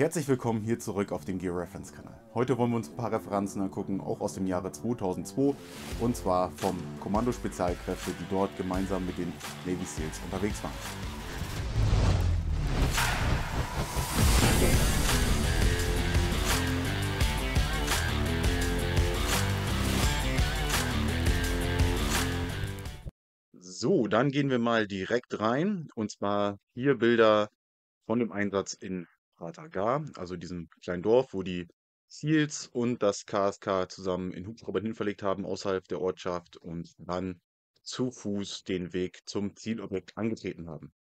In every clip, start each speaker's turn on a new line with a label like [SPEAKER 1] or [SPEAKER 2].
[SPEAKER 1] Herzlich willkommen hier zurück auf dem Gear Reference Kanal. Heute wollen wir uns ein paar Referenzen angucken, auch aus dem Jahre 2002 und zwar vom Kommando Spezialkräfte, die dort gemeinsam mit den Navy Seals unterwegs waren. So, dann gehen wir mal direkt rein und zwar hier Bilder von dem Einsatz in Ratagar, also diesem kleinen Dorf, wo die Seals und das KSK zusammen in Hubschraubern hinverlegt haben, außerhalb der Ortschaft und dann zu Fuß den Weg zum Zielobjekt angetreten haben.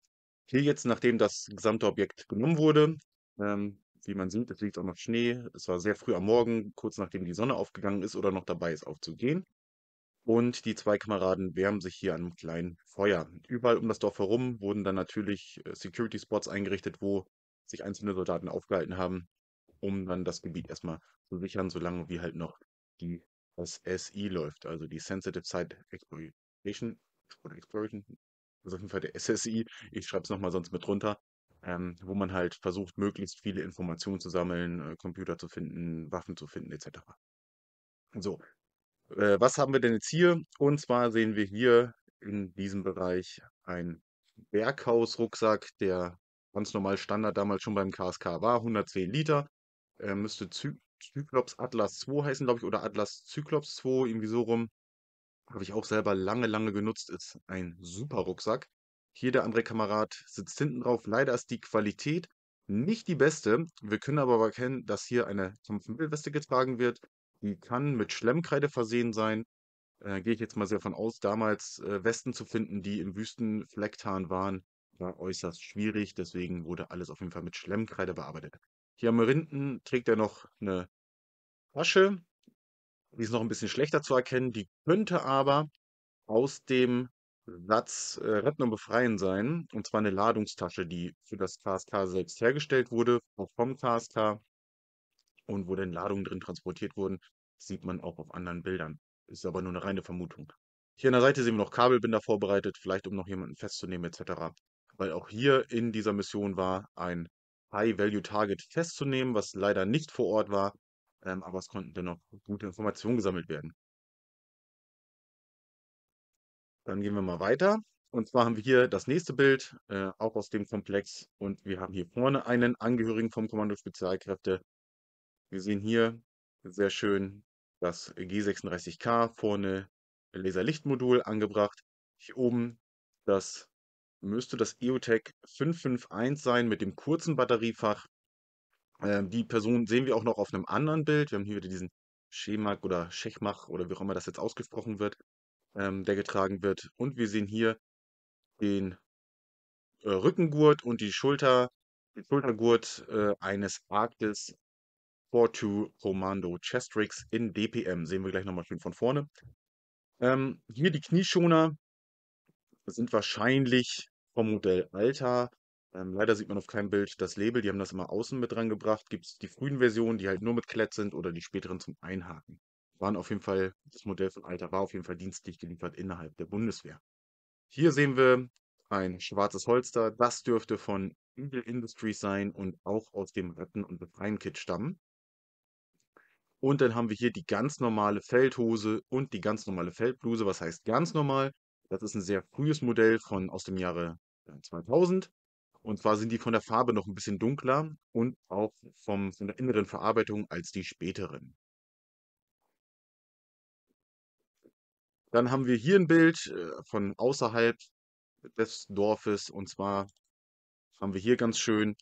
[SPEAKER 1] Hier jetzt, nachdem das gesamte Objekt genommen wurde, ähm, wie man sieht, es liegt auch noch Schnee. Es war sehr früh am Morgen, kurz nachdem die Sonne aufgegangen ist oder noch dabei ist aufzugehen. Und die zwei Kameraden wärmen sich hier an einem kleinen Feuer. Überall um das Dorf herum wurden dann natürlich äh, Security Spots eingerichtet, wo sich einzelne Soldaten aufgehalten haben, um dann das Gebiet erstmal zu sichern, solange wie halt noch die das SI läuft, also die Sensitive Site Exploration oder Exploration, also auf jeden Fall der SSI, ich schreibe es nochmal sonst mit drunter, ähm, wo man halt versucht, möglichst viele Informationen zu sammeln, äh, Computer zu finden, Waffen zu finden, etc. So, äh, was haben wir denn jetzt hier? Und zwar sehen wir hier in diesem Bereich ein Berghaus-Rucksack, der ganz normal Standard damals schon beim KSK war, 110 Liter. Äh, müsste Zy Zyklops Atlas 2 heißen, glaube ich, oder Atlas Zyklops 2, irgendwie so rum. Habe ich auch selber lange, lange genutzt. Ist ein super Rucksack. Hier der andere Kamerad sitzt hinten drauf. Leider ist die Qualität nicht die beste. Wir können aber erkennen, dass hier eine Kampfmittelweste getragen wird. Die kann mit Schlemmkreide versehen sein. Äh, Gehe ich jetzt mal sehr von aus, damals äh, Westen zu finden, die im Wüsten Flecktarn waren, war ne, äußerst schwierig, deswegen wurde alles auf jeden Fall mit Schlemmkreide bearbeitet. Hier am Rinden trägt er noch eine Asche, die ist noch ein bisschen schlechter zu erkennen, die könnte aber aus dem Satz äh, Retten und Befreien sein, und zwar eine Ladungstasche, die für das KSK selbst hergestellt wurde, auch vom KSK, und wo dann Ladungen drin transportiert wurden, sieht man auch auf anderen Bildern. Ist aber nur eine reine Vermutung. Hier an der Seite sehen wir noch Kabelbinder vorbereitet, vielleicht um noch jemanden festzunehmen etc weil auch hier in dieser Mission war, ein High-Value-Target festzunehmen, was leider nicht vor Ort war, ähm, aber es konnten dennoch gute Informationen gesammelt werden. Dann gehen wir mal weiter. Und zwar haben wir hier das nächste Bild, äh, auch aus dem Komplex. Und wir haben hier vorne einen Angehörigen vom Kommando Spezialkräfte. Wir sehen hier sehr schön das G36K vorne Laserlichtmodul angebracht. Hier oben das müsste das EOTech 551 sein mit dem kurzen Batteriefach. Ähm, die Person sehen wir auch noch auf einem anderen Bild. Wir haben hier wieder diesen Schemak oder Schechmach oder wie auch immer das jetzt ausgesprochen wird, ähm, der getragen wird. Und wir sehen hier den äh, Rückengurt und die Schulter, den Schultergurt äh, eines Arctis 42 Commando Chestrix in DPM. Sehen wir gleich nochmal schön von vorne. Ähm, hier die Knieschoner sind wahrscheinlich vom Modell Alta. Ähm, leider sieht man auf keinem Bild das Label, die haben das immer außen mit dran gebracht. Gibt es die frühen Versionen, die halt nur mit Klett sind oder die späteren zum Einhaken. Waren auf jeden Fall, das Modell von Alta war auf jeden Fall dienstlich geliefert innerhalb der Bundeswehr. Hier sehen wir ein schwarzes Holster. Das dürfte von Eagle Industries sein und auch aus dem Retten- und Befreien-Kit stammen. Und dann haben wir hier die ganz normale Feldhose und die ganz normale Feldbluse. Was heißt ganz normal? Das ist ein sehr frühes Modell von aus dem Jahre 2000. Äh, und zwar sind die von der Farbe noch ein bisschen dunkler und auch vom, von der inneren Verarbeitung als die späteren. Dann haben wir hier ein Bild äh, von außerhalb des Dorfes. Und zwar haben wir hier ganz schön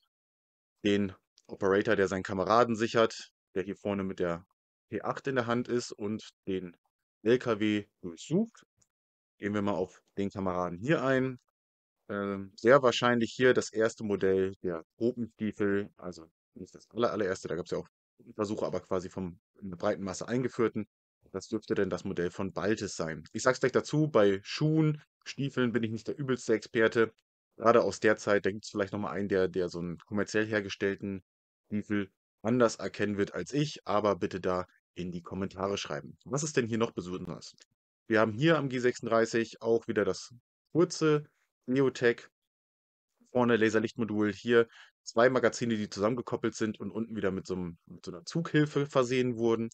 [SPEAKER 1] den Operator, der seinen Kameraden sichert, der hier vorne mit der P8 in der Hand ist und den LKW durchsucht. Gehen wir mal auf den Kameraden hier ein. Ähm, sehr wahrscheinlich hier das erste Modell der Tropenstiefel, also nicht das allererste, da gab es ja auch Versuche, aber quasi von einer breiten Masse eingeführten. Das dürfte denn das Modell von Baltes sein. Ich sag's gleich dazu, bei Schuhen, Stiefeln bin ich nicht der übelste Experte. Gerade aus der Zeit, da gibt es vielleicht nochmal einen, der, der so einen kommerziell hergestellten Stiefel anders erkennen wird als ich, aber bitte da in die Kommentare schreiben. Was ist denn hier noch besonders? Wir haben hier am G36 auch wieder das kurze Neotech, vorne Laserlichtmodul, hier zwei Magazine, die zusammengekoppelt sind und unten wieder mit so, einem, mit so einer Zughilfe versehen wurden.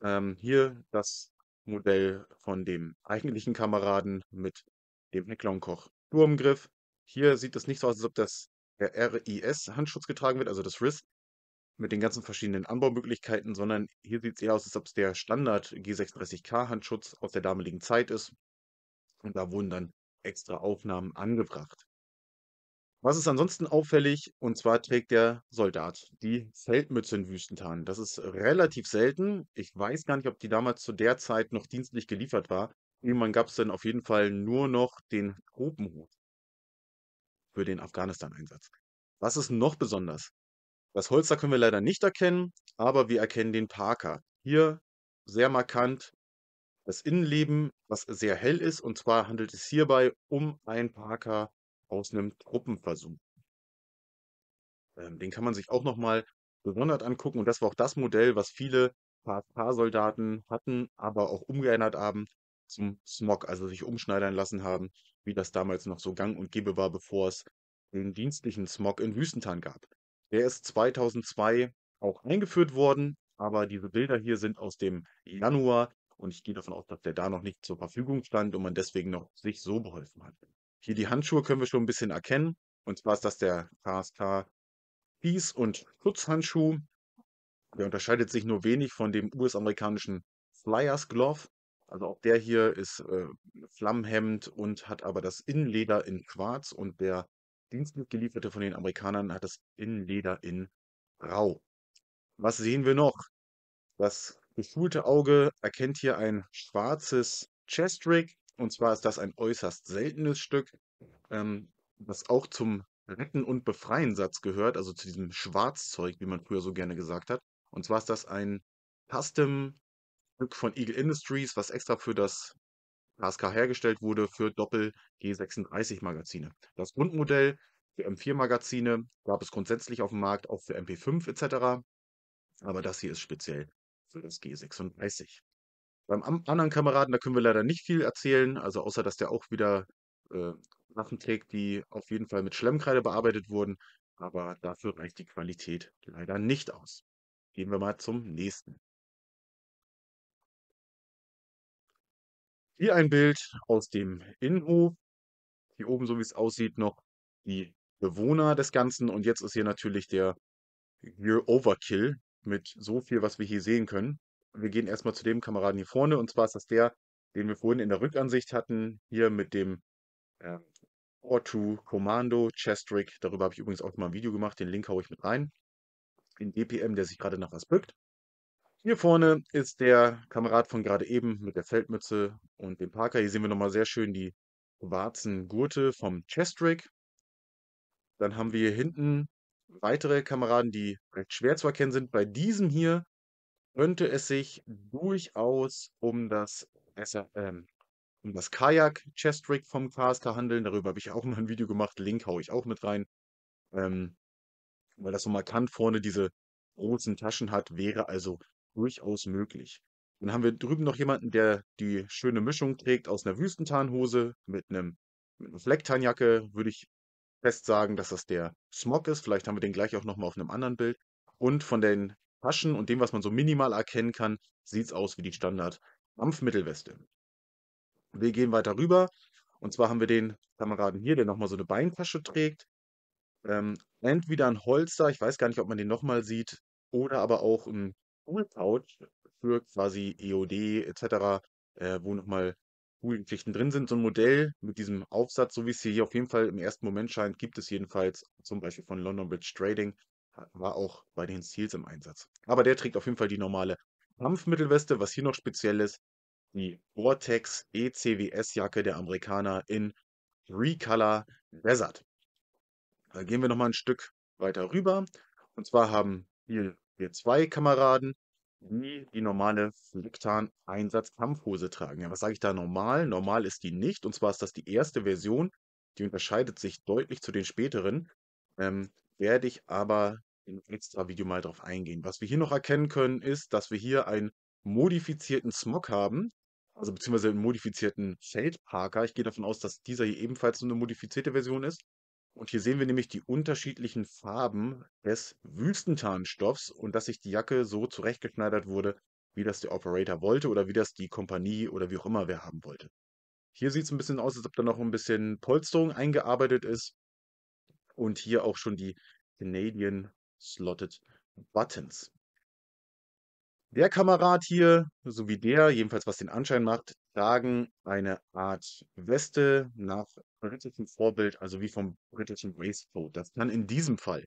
[SPEAKER 1] Ähm, hier das Modell von dem eigentlichen Kameraden mit dem Hecklonkkoch Durmgriff. Hier sieht es nicht so aus, als ob das der RIS-Handschutz getragen wird, also das RIS mit den ganzen verschiedenen Anbaumöglichkeiten, sondern hier sieht es eher aus, als ob es der Standard G36K-Handschutz aus der damaligen Zeit ist. Und da wurden dann extra Aufnahmen angebracht. Was ist ansonsten auffällig? Und zwar trägt der Soldat die Feldmütze in Wüstentan. Das ist relativ selten. Ich weiß gar nicht, ob die damals zu der Zeit noch dienstlich geliefert war. Irgendwann gab es dann auf jeden Fall nur noch den Tropenhut für den Afghanistan-Einsatz. Was ist noch besonders? Das Holster können wir leider nicht erkennen, aber wir erkennen den Parker. Hier sehr markant das Innenleben, was sehr hell ist. Und zwar handelt es hierbei um einen Parker aus einem Truppenversuch. Ähm, den kann man sich auch nochmal besonders angucken. Und das war auch das Modell, was viele Paar-Soldaten hatten, aber auch umgeändert haben zum Smog, also sich umschneidern lassen haben, wie das damals noch so gang und gäbe war, bevor es den dienstlichen Smog in Wüstentan gab. Der ist 2002 auch eingeführt worden, aber diese Bilder hier sind aus dem Januar und ich gehe davon aus, dass der da noch nicht zur Verfügung stand und man deswegen noch sich so beholfen hat. Hier die Handschuhe können wir schon ein bisschen erkennen. Und zwar ist das der KSK Peace- und Schutzhandschuh. Der unterscheidet sich nur wenig von dem US-amerikanischen Flyers Glove. Also auch der hier ist äh, flammenhemmend und hat aber das Innenleder in Quarz und der Dienstmitgelieferte von den Amerikanern hat das Innenleder in Grau. Was sehen wir noch? Das geschulte Auge erkennt hier ein schwarzes Chestrick. Und zwar ist das ein äußerst seltenes Stück, ähm, das auch zum Retten- und Befreien-Satz gehört, also zu diesem Schwarzzeug, wie man früher so gerne gesagt hat. Und zwar ist das ein Custom-Stück von Eagle Industries, was extra für das KSK hergestellt wurde für Doppel-G36-Magazine. Das Grundmodell für M4-Magazine gab es grundsätzlich auf dem Markt, auch für MP5 etc. Aber das hier ist speziell für das G36. Beim anderen Kameraden, da können wir leider nicht viel erzählen, also außer dass der auch wieder äh, Waffen trägt, die auf jeden Fall mit Schlemmkreide bearbeitet wurden, aber dafür reicht die Qualität leider nicht aus. Gehen wir mal zum nächsten. Hier ein Bild aus dem Innenhof. Hier oben, so wie es aussieht, noch die Bewohner des Ganzen. Und jetzt ist hier natürlich der Gear Overkill, mit so viel, was wir hier sehen können. Wir gehen erstmal zu dem Kameraden hier vorne und zwar ist das der, den wir vorhin in der Rückansicht hatten, hier mit dem äh, Ortu Commando Chestrick. Darüber habe ich übrigens auch mal ein Video gemacht, den Link haue ich mit rein. In DPM, der sich gerade nach was bückt. Hier vorne ist der Kamerad von gerade eben mit der Feldmütze und dem Parker. Hier sehen wir nochmal sehr schön die schwarzen Gurte vom Chestrick. Dann haben wir hier hinten weitere Kameraden, die recht schwer zu erkennen sind. Bei diesem hier könnte es sich durchaus um das, äh, um das Kajak Chest Rig vom KSK handeln. Darüber habe ich auch mal ein Video gemacht. Link haue ich auch mit rein. Ähm, weil das so markant vorne diese großen Taschen hat, wäre also durchaus möglich. Dann haben wir drüben noch jemanden, der die schöne Mischung trägt aus einer Wüstentarnhose mit einem, mit einer Flecktarnjacke. Würde ich fest sagen, dass das der Smog ist. Vielleicht haben wir den gleich auch nochmal auf einem anderen Bild. Und von den Taschen und dem, was man so minimal erkennen kann, sieht es aus wie die Standard-Kampfmittelweste. Wir gehen weiter rüber. Und zwar haben wir den Kameraden hier, der nochmal so eine Beintasche trägt. Ähm, entweder ein Holster, ich weiß gar nicht, ob man den nochmal sieht, oder aber auch ein Toolpouch für quasi EOD etc., äh, wo nochmal coolen Geschichten drin sind. So ein Modell mit diesem Aufsatz, so wie es hier auf jeden Fall im ersten Moment scheint, gibt es jedenfalls zum Beispiel von London Bridge Trading, war auch bei den Seals im Einsatz. Aber der trägt auf jeden Fall die normale Kampfmittelweste, was hier noch speziell ist, die Vortex ECWS-Jacke der Amerikaner in Recolor Desert. Da gehen wir nochmal ein Stück weiter rüber. Und zwar haben hier wir zwei Kameraden, nie die normale Flecktarn-Einsatz-Kampfhose tragen. Ja, was sage ich da normal? Normal ist die nicht. Und zwar ist das die erste Version. Die unterscheidet sich deutlich zu den späteren. Ähm, werde ich aber im extra Video mal drauf eingehen. Was wir hier noch erkennen können, ist, dass wir hier einen modifizierten Smog haben. Also beziehungsweise einen modifizierten Feldparker. Ich gehe davon aus, dass dieser hier ebenfalls eine modifizierte Version ist. Und hier sehen wir nämlich die unterschiedlichen Farben des Wüstentarnstoffs und dass sich die Jacke so zurechtgeschneidert wurde, wie das der Operator wollte oder wie das die Kompanie oder wie auch immer wer haben wollte. Hier sieht es ein bisschen aus, als ob da noch ein bisschen Polsterung eingearbeitet ist. Und hier auch schon die Canadian Slotted Buttons. Der Kamerad hier, sowie der, jedenfalls was den Anschein macht, tragen eine Art Weste nach britischem Vorbild, also wie vom britischen Waistcoat. Das kann in diesem Fall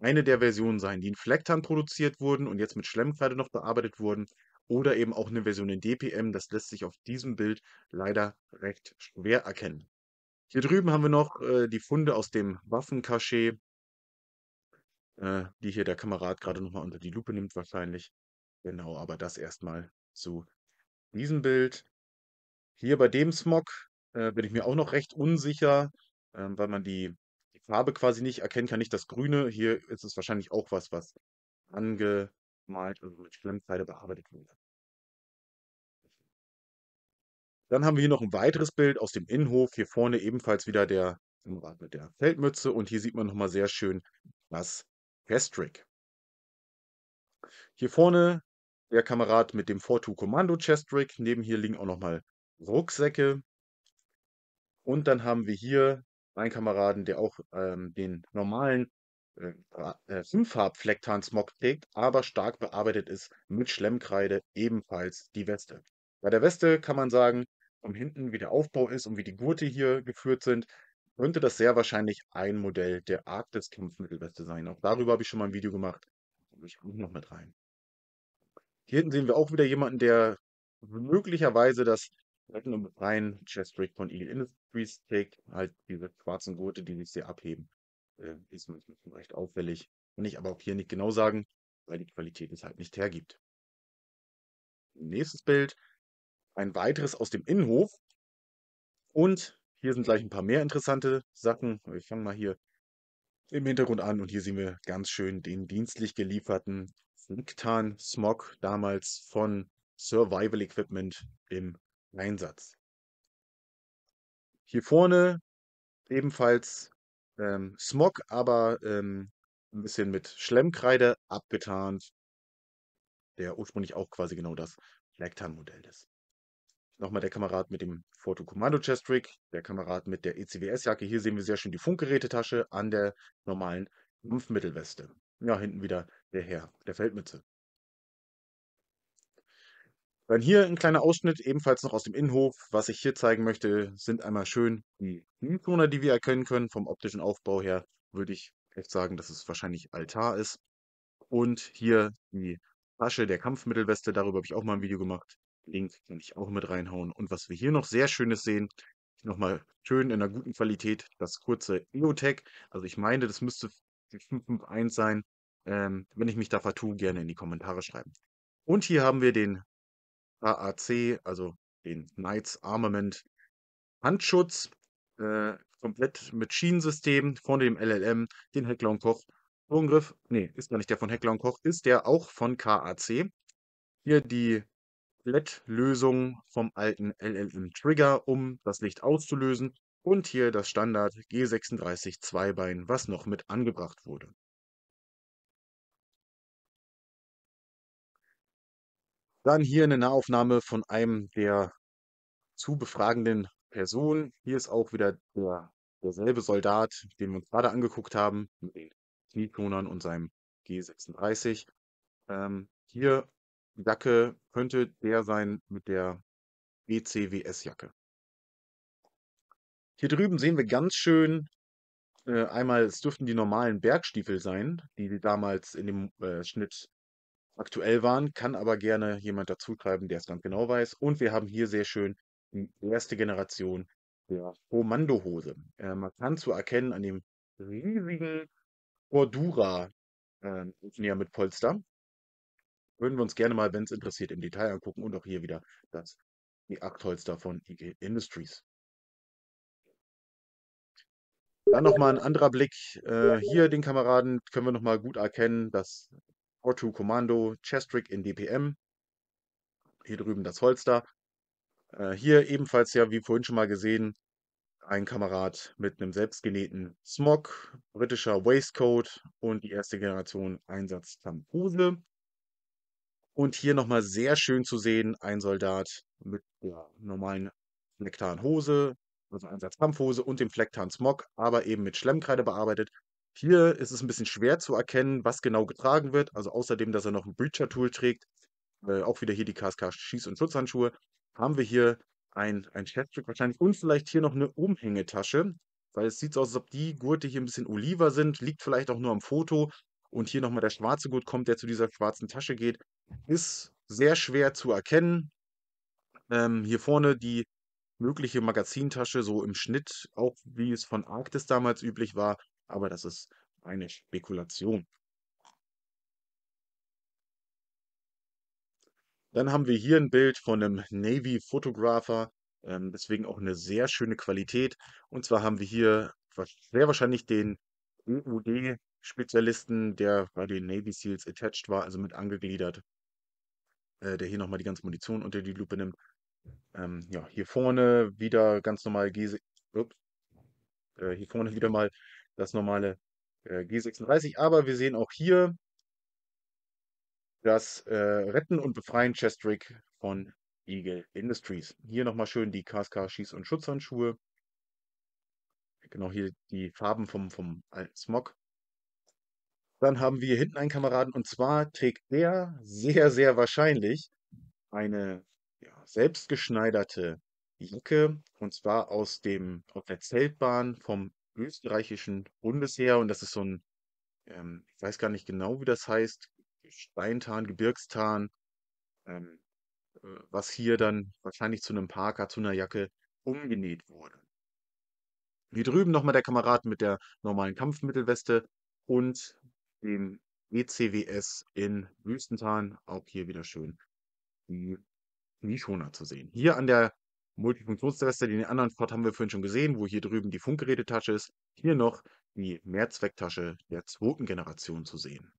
[SPEAKER 1] eine der Versionen sein, die in Flecktan produziert wurden und jetzt mit Schlemmkleide noch bearbeitet wurden. Oder eben auch eine Version in DPM, das lässt sich auf diesem Bild leider recht schwer erkennen. Hier drüben haben wir noch äh, die Funde aus dem Waffenkaché, äh, die hier der Kamerad gerade nochmal unter die Lupe nimmt wahrscheinlich. Genau, aber das erstmal zu diesem Bild. Hier bei dem Smog äh, bin ich mir auch noch recht unsicher, ähm, weil man die, die Farbe quasi nicht erkennen kann, nicht das Grüne. Hier ist es wahrscheinlich auch was, was angemalt und mit Klemmzeile bearbeitet wurde. Dann haben wir hier noch ein weiteres Bild aus dem Innenhof. Hier vorne ebenfalls wieder der Rad mit der Feldmütze. Und hier sieht man nochmal sehr schön das Kestrick. Hier vorne der Kamerad mit dem Fortu Kommando Chestrick. Neben hier liegen auch nochmal Rucksäcke. Und dann haben wir hier meinen Kameraden, der auch ähm, den normalen äh, äh Fünffarb-Flecktarn-Smog trägt, aber stark bearbeitet ist mit Schlemmkreide, ebenfalls die Weste. Bei der Weste kann man sagen, um hinten wie der Aufbau ist und wie die Gurte hier geführt sind, könnte das sehr wahrscheinlich ein Modell der Arktis-Kampfmittelweste sein. Auch darüber habe ich schon mal ein Video gemacht. Also ich komme noch mit rein. Hier hinten sehen wir auch wieder jemanden, der möglicherweise das Halt Retten befreien, Chestrick von Eagle Industries Take, halt diese schwarzen Gurte, die sich sehr abheben, äh, ist manchmal schon recht auffällig. Kann ich aber auch hier nicht genau sagen, weil die Qualität es halt nicht hergibt. Nächstes Bild, ein weiteres aus dem Innenhof. Und hier sind gleich ein paar mehr interessante Sachen. Ich fange mal hier im Hintergrund an und hier sehen wir ganz schön den dienstlich gelieferten Funktan Smog damals von Survival Equipment im Einsatz. Hier vorne ebenfalls ähm, Smog, aber ähm, ein bisschen mit Schlemmkreide abgetarnt. Der ursprünglich auch quasi genau das Blacktan-Modell ist. Nochmal der Kamerad mit dem Foto Commando Chest Trick, der Kamerad mit der ECWS-Jacke. Hier sehen wir sehr schön die Funkgerätetasche an der normalen Kampfmittelweste. Ja, hinten wieder der Herr der Feldmütze. Dann hier ein kleiner Ausschnitt, ebenfalls noch aus dem Innenhof. Was ich hier zeigen möchte, sind einmal schön die Kniekroner, die wir erkennen können. Vom optischen Aufbau her würde ich echt sagen, dass es wahrscheinlich Altar ist. Und hier die Tasche der Kampfmittelweste, darüber habe ich auch mal ein Video gemacht. Link kann ich auch mit reinhauen. Und was wir hier noch sehr Schönes sehen, nochmal schön in einer guten Qualität, das kurze EOTech. Also ich meine, das müsste 551 sein. Ähm, wenn ich mich da vertue, gerne in die Kommentare schreiben. Und hier haben wir den AAC, also den Knights Armament Handschutz, äh, komplett mit Schienensystem, von dem LLM, den Heckler und Koch Wurmgriff. Ne, ist gar nicht der von Heckler und Koch, ist der auch von KAC. Hier die LED-Lösung vom alten LLM-Trigger, um das Licht auszulösen. Und hier das Standard G36 Zweibein, was noch mit angebracht wurde. Dann hier eine Nahaufnahme von einem der zu befragenden Personen. Hier ist auch wieder der, derselbe Soldat, den wir uns gerade angeguckt haben, mit den Knietonern und seinem G36. Ähm, hier Jacke könnte der sein mit der BCWS-Jacke. Hier drüben sehen wir ganz schön äh, einmal, es dürften die normalen Bergstiefel sein, die damals in dem äh, Schnitt aktuell waren, kann aber gerne jemand dazu dazutreiben, der es ganz genau weiß. Und wir haben hier sehr schön die erste Generation der Kommandohose. Äh, man kann zu erkennen an dem riesigen Cordura äh, mit Polster. Würden wir uns gerne mal, wenn es interessiert, im Detail angucken und auch hier wieder das die Aktholster von IG Industries. Dann nochmal ein anderer Blick. Äh, hier den Kameraden können wir nochmal gut erkennen, dass Otto Kommando, Chestrick in DPM. Hier drüben das Holster. Äh, hier ebenfalls ja, wie vorhin schon mal gesehen, ein Kamerad mit einem selbstgenähten Smog, britischer Waistcoat und die erste Generation Einsatz Tampuse. Und hier nochmal sehr schön zu sehen, ein Soldat mit der normalen Flecktarnhose, also Einsatz Kampfhose und dem Flecktarn Smog, aber eben mit Schlemmkreide bearbeitet hier ist es ein bisschen schwer zu erkennen, was genau getragen wird. Also außerdem, dass er noch ein Breacher-Tool trägt, äh, auch wieder hier die KSK-Schieß- und Schutzhandschuhe, haben wir hier ein, ein Cheststück wahrscheinlich und vielleicht hier noch eine Umhängetasche, weil es sieht so aus, als ob die Gurte hier ein bisschen oliver sind, liegt vielleicht auch nur am Foto. Und hier nochmal der schwarze Gurt kommt, der zu dieser schwarzen Tasche geht. Ist sehr schwer zu erkennen. Ähm, hier vorne die mögliche Magazintasche, so im Schnitt, auch wie es von Arktis damals üblich war, aber das ist eine Spekulation. Dann haben wir hier ein Bild von einem Navy Photographer, ähm, deswegen auch eine sehr schöne Qualität. Und zwar haben wir hier sehr wahrscheinlich den EUD-Spezialisten, der bei den Navy SEALs attached war, also mit angegliedert, äh, der hier nochmal die ganze Munition unter die Lupe nimmt. Ähm, ja, hier vorne wieder ganz normal Gese. Ups, äh, hier vorne wieder mal das normale äh, G36. Aber wir sehen auch hier das äh, Retten und Befreien Chestrick von Eagle Industries. Hier nochmal schön die KSK Schieß- und Schutzhandschuhe. Genau hier die Farben vom, vom alten Smog. Dann haben wir hier hinten einen Kameraden und zwar trägt der sehr, sehr wahrscheinlich eine ja, selbstgeschneiderte Jacke und zwar aus, dem, aus der Zeltbahn vom österreichischen Bundesheer und das ist so ein, ähm ich weiß gar nicht genau, wie das heißt, Steintarn, Gebirgstarn, ähm, äh, was hier dann wahrscheinlich zu einem Parker, zu einer Jacke umgenäht wurde. Hier drüben nochmal der Kamerad mit der normalen Kampfmittelweste und dem ECWS in Wüstentarn, auch hier wieder schön die Knieschoner zu sehen. Hier an der Multifunktionstester, den anderen Spot haben wir vorhin schon gesehen, wo hier drüben die Funkgerätetasche ist. Hier noch die Mehrzwecktasche der zweiten Generation zu sehen.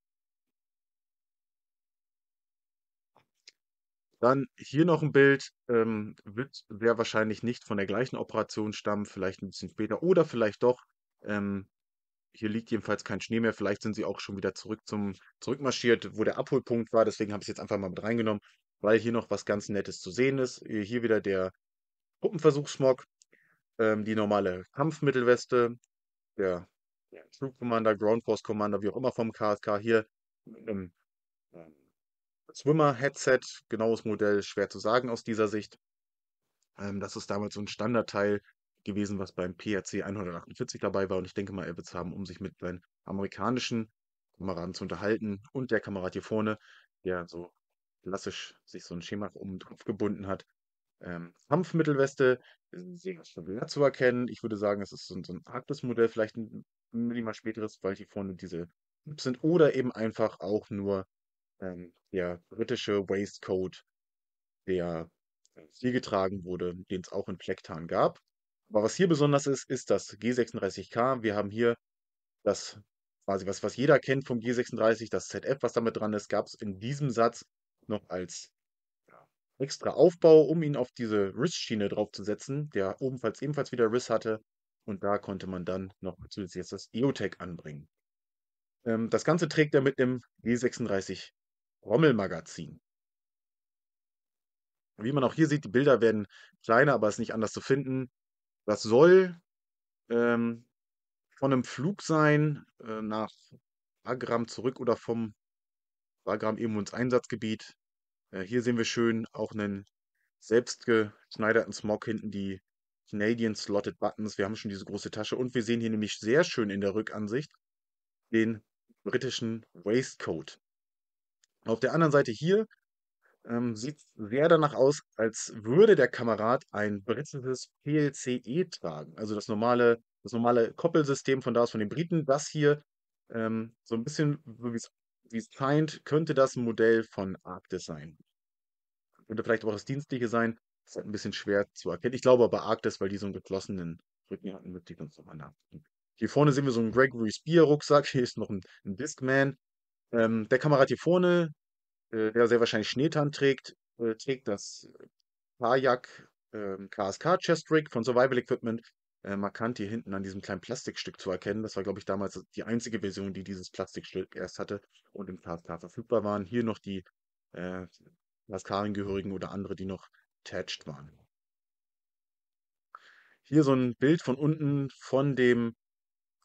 [SPEAKER 1] Dann hier noch ein Bild, ähm, wird sehr wahrscheinlich nicht von der gleichen Operation stammen, vielleicht ein bisschen später oder vielleicht doch. Ähm, hier liegt jedenfalls kein Schnee mehr, vielleicht sind sie auch schon wieder zurück zum, zurückmarschiert, wo der Abholpunkt war, deswegen habe ich es jetzt einfach mal mit reingenommen, weil hier noch was ganz Nettes zu sehen ist. Äh, hier wieder der Truppenversuchsmog, ähm, die normale Kampfmittelweste, der Troop Commander, Ground Force Commander, wie auch immer vom KSK hier mit einem ähm, Swimmer-Headset, genaues Modell, schwer zu sagen aus dieser Sicht. Ähm, das ist damals so ein Standardteil gewesen, was beim PRC 148 dabei war und ich denke mal, er wird es haben, um sich mit seinen amerikanischen Kameraden zu unterhalten und der Kamerad hier vorne, der so klassisch sich so ein Schema um den Kopf gebunden hat, ähm, Kampfmittelweste, sehr schwer zu erkennen. Ich würde sagen, es ist so, so ein Arktis-Modell, vielleicht ein minimal späteres, weil hier vorne diese sind. Oder eben einfach auch nur ähm, der britische Waistcoat, der hier äh, getragen wurde, den es auch in Plektan gab. Aber was hier besonders ist, ist das G36K. Wir haben hier das quasi, was, was jeder kennt vom G36, das ZF, was damit dran ist, gab es in diesem Satz noch als extra Aufbau, um ihn auf diese Riss-Schiene draufzusetzen, der ebenfalls, ebenfalls wieder Riss hatte. Und da konnte man dann noch zusätzlich das EOTech anbringen. Ähm, das Ganze trägt er mit dem G36 Rommelmagazin. Wie man auch hier sieht, die Bilder werden kleiner, aber es ist nicht anders zu finden. Das soll ähm, von einem Flug sein äh, nach Agram zurück oder vom Bagram eben ins Einsatzgebiet. Äh, hier sehen wir schön auch einen selbstgeschneiderten Smog hinten, die Canadian Slotted Buttons. Wir haben schon diese große Tasche und wir sehen hier nämlich sehr schön in der Rückansicht den britischen Waistcoat. Auf der anderen Seite hier ähm, sieht sehr danach aus, als würde der Kamerad ein britisches PLCE tragen. Also das normale, das normale Koppelsystem von da aus von den Briten. Das hier ähm, so ein bisschen, so wie es wie es scheint, könnte das ein Modell von Arktis sein. Könnte vielleicht auch das Dienstliche sein. Das ist halt ein bisschen schwer zu erkennen. Ich glaube aber Arktis, weil die so einen geschlossenen Rücken hatten, wird die uns nochmal nachdenken. Hier vorne sehen wir so einen Gregory Spear Rucksack. Hier ist noch ein, ein Discman. Ähm, der Kamerad hier vorne, äh, der sehr wahrscheinlich Schneetan trägt, äh, trägt das Kajak äh, KSK Chest Rig von Survival Equipment äh, markant hier hinten an diesem kleinen Plastikstück zu erkennen. Das war, glaube ich, damals die einzige Version, die dieses Plastikstück erst hatte und im KSK verfügbar waren. Hier noch die äh, Laskaren-Gehörigen oder andere, die noch attached waren. Hier so ein Bild von unten von dem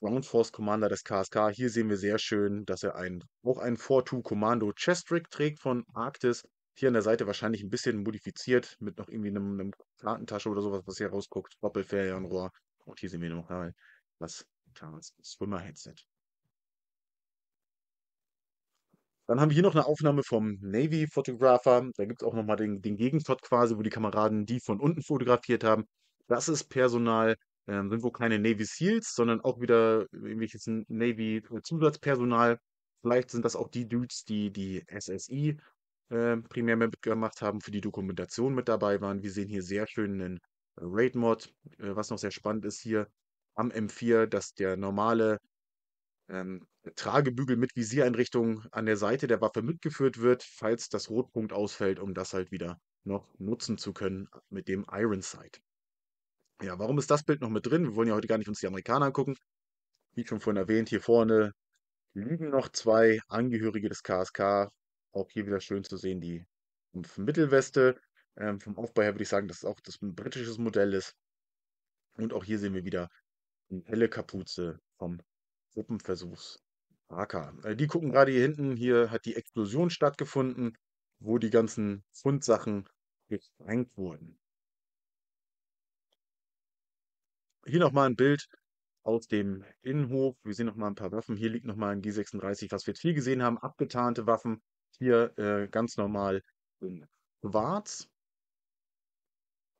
[SPEAKER 1] Ground Force Commander des KSK. Hier sehen wir sehr schön, dass er einen, auch einen 4-2 Commando Chestrick trägt von Arktis hier an der Seite wahrscheinlich ein bisschen modifiziert mit noch irgendwie einem, einem Kartentasche oder sowas, was hier rausguckt. Doppelferienrohr. Und hier sehen wir nochmal das, das Swimmer-Headset. Dann haben wir hier noch eine Aufnahme vom Navy fotografer Da gibt es auch nochmal den, den Gegenshot quasi, wo die Kameraden die von unten fotografiert haben. Das ist Personal, ähm, sind wohl keine Navy Seals, sondern auch wieder irgendwelches Navy Zusatzpersonal. Vielleicht sind das auch die Dudes, die die SSI äh, primär mitgemacht haben, für die Dokumentation mit dabei waren. Wir sehen hier sehr schön einen Raid-Mod. Äh, was noch sehr spannend ist hier am M4, dass der normale ähm, Tragebügel mit Visiereinrichtung an der Seite der Waffe mitgeführt wird, falls das Rotpunkt ausfällt, um das halt wieder noch nutzen zu können mit dem Iron Sight. Ja, warum ist das Bild noch mit drin? Wir wollen ja heute gar nicht uns die Amerikaner angucken. Wie schon vorhin erwähnt, hier vorne liegen noch zwei Angehörige des KSK auch hier wieder schön zu sehen, die Mittelweste. Ähm, vom Aufbau her würde ich sagen, dass es auch das ein britisches Modell ist. Und auch hier sehen wir wieder eine helle Kapuze vom Gruppenversuchs AK. Äh, die gucken gerade hier hinten, hier hat die Explosion stattgefunden, wo die ganzen Fundsachen gesprengt wurden. Hier nochmal ein Bild aus dem Innenhof. Wir sehen nochmal ein paar Waffen. Hier liegt nochmal ein G36, was wir jetzt viel gesehen haben. Abgetarnte Waffen, hier äh, ganz normal schwarz.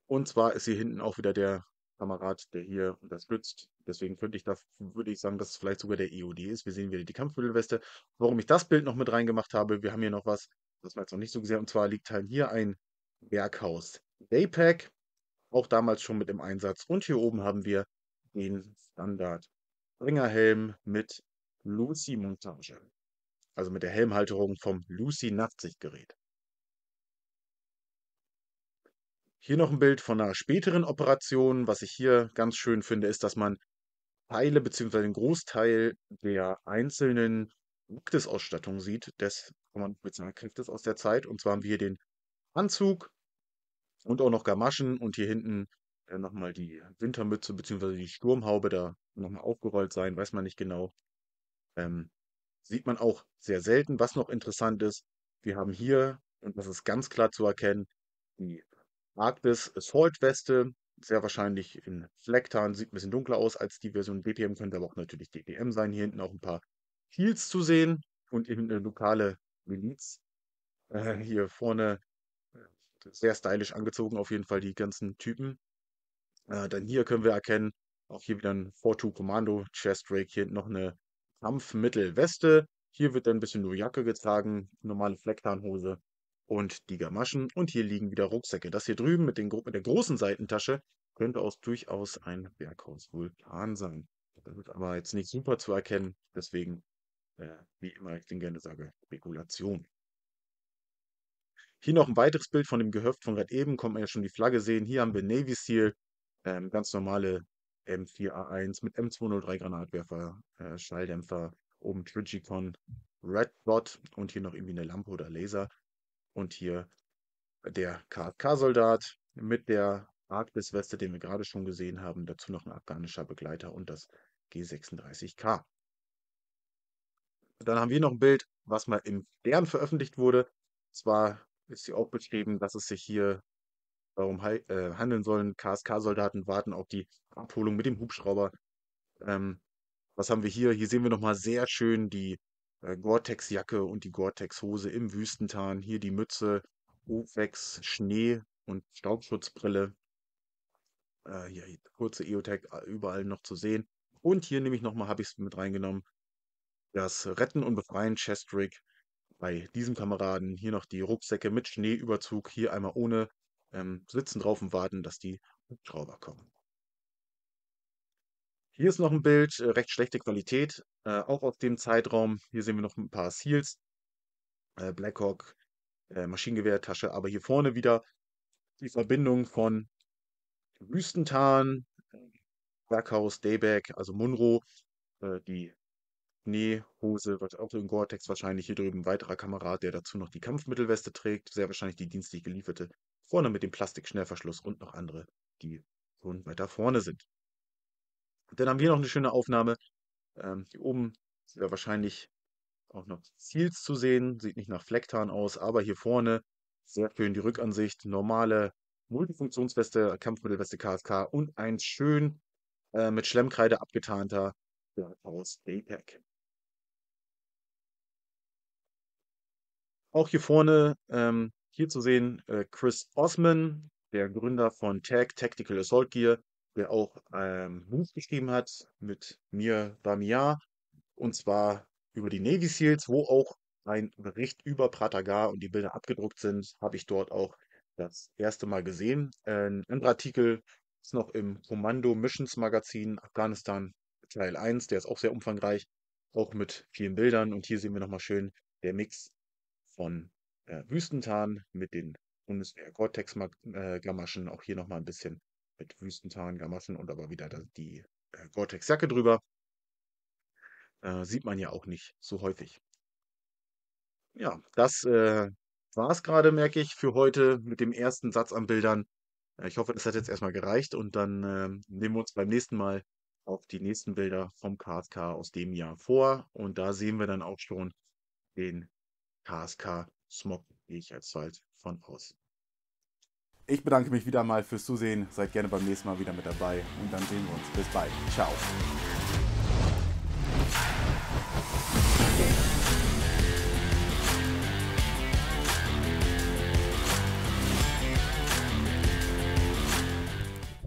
[SPEAKER 1] Und zwar ist hier hinten auch wieder der Kamerad, der hier unterstützt. Deswegen könnte ich da, würde ich sagen, dass es vielleicht sogar der EOD ist. Wir sehen wieder die Kampfmittelweste. Warum ich das Bild noch mit reingemacht habe, wir haben hier noch was, das war jetzt noch nicht so gesehen Und zwar liegt halt hier ein Berghaus Daypack, auch damals schon mit im Einsatz. Und hier oben haben wir den Standard Springerhelm mit Lucy-Montage also mit der Helmhalterung vom Lucy-Nachtsichtgerät. Hier noch ein Bild von einer späteren Operation. Was ich hier ganz schön finde, ist, dass man Teile bzw. den Großteil der einzelnen Kräftesausstattung sieht, des Kommandopolizeikräftes aus der Zeit. Und zwar haben wir hier den Anzug und auch noch Gamaschen und hier hinten äh, nochmal die Wintermütze bzw. die Sturmhaube da nochmal aufgerollt sein, weiß man nicht genau. Ähm, Sieht man auch sehr selten. Was noch interessant ist, wir haben hier, und das ist ganz klar zu erkennen, die Arctis Assault Weste, sehr wahrscheinlich in Flecktarn, sieht ein bisschen dunkler aus als die Version DPM, könnte aber auch natürlich DPM sein. Hier hinten auch ein paar Heels zu sehen und eben eine lokale Miliz. Äh, hier vorne äh, sehr stylisch angezogen, auf jeden Fall die ganzen Typen. Äh, dann hier können wir erkennen, auch hier wieder ein 4-2 Kommando Chest Rake, hier hinten noch eine Kampfmittelweste. Hier wird dann ein bisschen nur Jacke getragen, normale Flecktarnhose und die Gamaschen. Und hier liegen wieder Rucksäcke. Das hier drüben mit, den, mit der großen Seitentasche könnte aus durchaus ein Berghaus-Vulkan sein. Das ist aber jetzt nicht super zu erkennen, deswegen, äh, wie immer ich den gerne sage, Spekulation. Hier noch ein weiteres Bild von dem Gehöft von gerade eben, kommt man ja schon die Flagge sehen. Hier haben wir Navy Seal, ähm, ganz normale M4A1 mit M203 Granatwerfer, äh, Schalldämpfer, oben Trigicon, Redbot und hier noch irgendwie eine Lampe oder Laser. Und hier der KFK-Soldat mit der Arktis-Weste, den wir gerade schon gesehen haben, dazu noch ein afghanischer Begleiter und das G36K. Dann haben wir noch ein Bild, was mal im Stern veröffentlicht wurde. Zwar ist hier auch beschrieben, dass es sich hier darum äh, handeln sollen. KSK-Soldaten warten auf die Abholung mit dem Hubschrauber. Ähm, was haben wir hier? Hier sehen wir nochmal sehr schön die äh, Gore-Tex-Jacke und die Gore-Tex-Hose im Wüstentarn. Hier die Mütze, Uwex, Schnee und Staubschutzbrille. Äh, hier kurze EOTech äh, überall noch zu sehen. Und hier nehme ich nochmal habe ich es mit reingenommen. Das Retten und Befreien Chestrick bei diesem Kameraden. Hier noch die Rucksäcke mit Schneeüberzug. Hier einmal ohne ähm, sitzen drauf und warten, dass die Hubschrauber kommen. Hier ist noch ein Bild, äh, recht schlechte Qualität, äh, auch aus dem Zeitraum. Hier sehen wir noch ein paar Seals, äh, Blackhawk, äh, Maschinengewehrtasche, aber hier vorne wieder die Verbindung von Wüstentarn, äh, Wackhaus, Dayback, also Munro, äh, die Schneehose, auch in Gore-Tex wahrscheinlich hier drüben ein weiterer Kamerad, der dazu noch die Kampfmittelweste trägt, sehr wahrscheinlich die dienstlich gelieferte vorne mit dem Plastikschnellverschluss und noch andere, die schon weiter vorne sind. Und dann haben wir noch eine schöne Aufnahme. Ähm, hier oben sind ja wahrscheinlich auch noch Ziels zu sehen. Sieht nicht nach Flecktarn aus, aber hier vorne sehr schön die Rückansicht. Normale Multifunktionsweste, Kampfmittelweste KSK und ein schön äh, mit Schlemmkreide abgetarnter Blackhouse Daypack. Auch hier vorne ähm, hier zu sehen äh, Chris Osman, der Gründer von Tag Tactical Assault Gear, der auch ein ähm, Move geschrieben hat mit mir Ramia, und zwar über die Navy SEALs, wo auch ein Bericht über Pratagar und die Bilder abgedruckt sind, habe ich dort auch das erste Mal gesehen. Ähm, ein anderer Artikel ist noch im Kommando Missions Magazin Afghanistan Teil 1, der ist auch sehr umfangreich, auch mit vielen Bildern. Und hier sehen wir nochmal schön der Mix von äh, Wüstentarn mit den Bundeswehr Gore-Tex-Gamaschen. Äh, auch hier nochmal ein bisschen mit Wüstentarn, Gamaschen und aber wieder die äh, Gore-Tex-Jacke drüber. Äh, sieht man ja auch nicht so häufig. Ja, das äh, war es gerade, merke ich, für heute mit dem ersten Satz an Bildern. Äh, ich hoffe, das hat jetzt erstmal gereicht und dann ähm, nehmen wir uns beim nächsten Mal auf die nächsten Bilder vom KSK aus dem Jahr vor und da sehen wir dann auch schon den KSK Smog gehe ich als halt von aus. Ich bedanke mich wieder mal fürs Zusehen. Seid gerne beim nächsten Mal wieder mit dabei und dann sehen wir uns. Bis bald. Ciao.